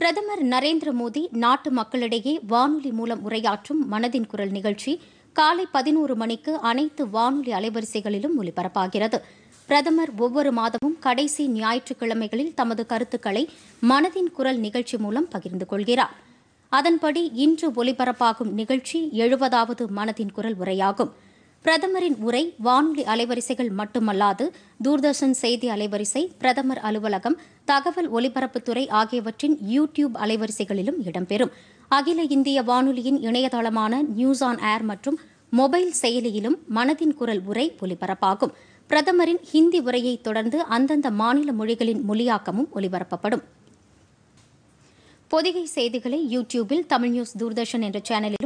பிரதமர் நரேந்திர மோடி நாட்டு மக்களிடையே வானொலி மூலம் உரையாற்றும் மனதின் குரல் நிகழ்ச்சி காலை பதினோரு மணிக்கு அனைத்து வானொலி அலைவரிசைகளிலும் ஒலிபரப்பாகிறது பிரதமர் ஒவ்வொரு மாதமும் கடைசி ஞாயிற்றுக்கிழமைகளில் தமது கருத்துக்களை மனதின் குரல் நிகழ்ச்சி மூலம் பகிர்ந்து கொள்கிறார் அதன்படி இன்று ஒலிபரப்பாகும் நிகழ்ச்சி எழுபதாவது மனதின் குரல் உரையாகும் பிரதமரின் உரை வானொலி அலைவரிசைகள் மட்டுமல்லாது தூர்தர்ஷன் செய்தி அலைவரிசை பிரதமர் அலுவலகம் தகவல் ஒலிபரப்புத்துறை ஆகியவற்றின் யூ டியூப் அலைவரிசைகளிலும் இடம்பெறும் அகில இந்திய வானொலியின் இணையதளமான நியூஸ் ஆன் ஏர் மற்றும் மொபைல் செயலியிலும் மனதின் குரல் உரை ஒலிபரப்பாகும் பிரதமரின் ஹிந்தி உரையை தொடர்ந்து அந்தந்த மாநில மொழிகளின் மொழியாக்கமும் ஒலிபரப்பப்படும் பொதிகை செய்திகளை யூ டியூபில் தமிழ் நியூஸ் தூர்தர்ஷன் என்ற சேனலில்